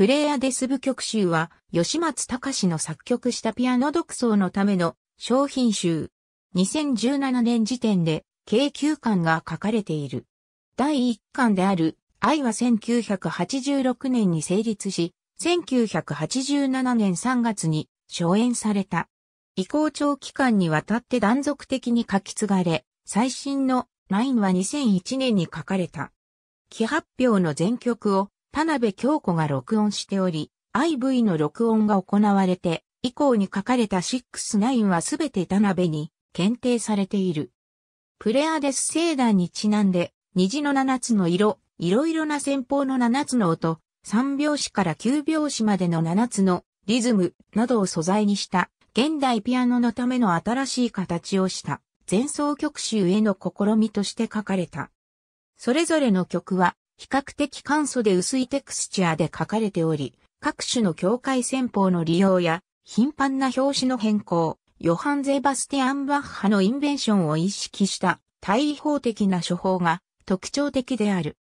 プレイヤデス部曲集は、吉松隆の作曲したピアノ独奏のための商品集。2017年時点で、計9巻が書かれている。第1巻である、愛は1986年に成立し、1987年3月に初演された。移行長期間にわたって断続的に書き継がれ、最新の9は2001年に書かれた。既発表の全曲を田辺京子が録音しており、IV の録音が行われて、以降に書かれた69はすべて田辺に検定されている。プレアデス星団にちなんで、虹の7つの色、いろいろな戦法の7つの音、3拍子から9拍子までの7つのリズムなどを素材にした、現代ピアノのための新しい形をした前奏曲集への試みとして書かれた。それぞれの曲は比較的簡素で薄いテクスチャーで書かれており、各種の境界戦法の利用や、頻繁な表紙の変更、ヨハン・ゼバスティアン・バッハのインベンションを意識した対法的な処方が特徴的である。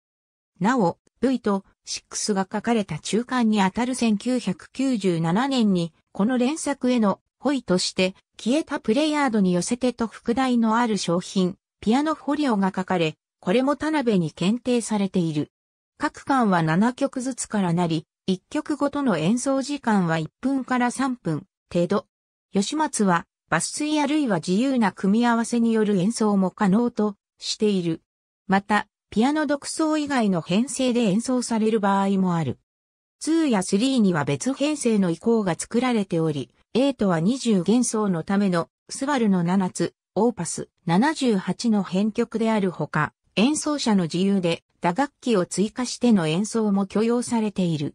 なお、V と6が書かれた中間にあたる1997年に、この連作へのホイとして、消えたプレイヤードに寄せてと副題のある商品、ピアノフォリオが書かれ、これも田辺に検定されている。各巻は7曲ずつからなり、1曲ごとの演奏時間は1分から3分程度。吉松は、抜粋あるいは自由な組み合わせによる演奏も可能としている。また、ピアノ独奏以外の編成で演奏される場合もある。2や3には別編成の意向が作られており、8は20幻想のための、スバルの7つ、オーパス78の編曲であるほか、演奏者の自由で打楽器を追加しての演奏も許容されている。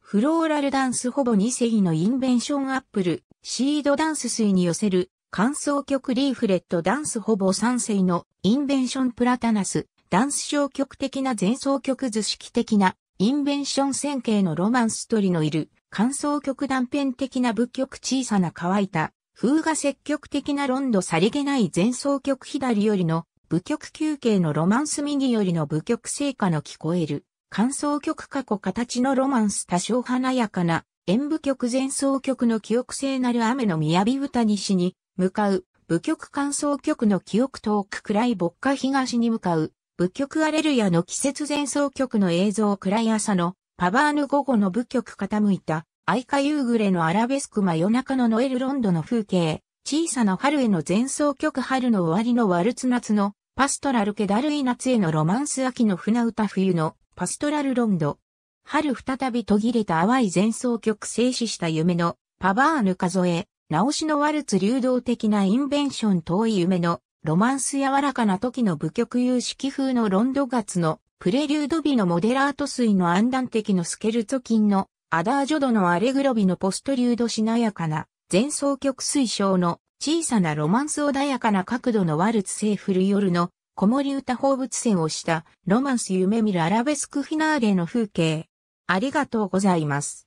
フローラルダンスほぼ2世のインベンションアップル、シードダンス水に寄せる、乾燥曲リーフレットダンスほぼ3世のインベンションプラタナス、ダンス消極的な前奏曲図式的なインベンション線形のロマンストリのいる、感想曲断片的な仏曲小さな乾いた、風が積極的なロンドさりげない前奏曲左よりの舞曲休憩のロマンス右よりの舞曲成果の聞こえる、感想曲過去形のロマンス多少華やかな、演舞曲前奏曲の記憶性なる雨の雅歌西に向かう、舞曲感想曲の記憶遠く暗い牧歌東に向かう、舞曲アレルヤの季節前奏曲の映像暗い朝の、パバーヌ午後の舞曲傾いた、愛花夕暮れのアラベスク真夜中のノエルロンドの風景、小さな春への前奏曲春の終わりのワルツ夏のパストラルケダルイ夏へのロマンス秋の船歌冬のパストラルロンド。春再び途切れた淡い前奏曲静止した夢のパバーヌ数え、直しのワルツ流動的なインベンション遠い夢のロマンス柔らかな時の舞曲有式風のロンド月のプレリュード美のモデラート水の暗断的のスケルツォ金のアダージョドのアレグロビのポストリュードしなやかな前奏曲推奨の小さなロマンス穏やかな角度のワルツセーフル夜の子守歌放物線をしたロマンス夢見るアラベスクフィナーレの風景。ありがとうございます。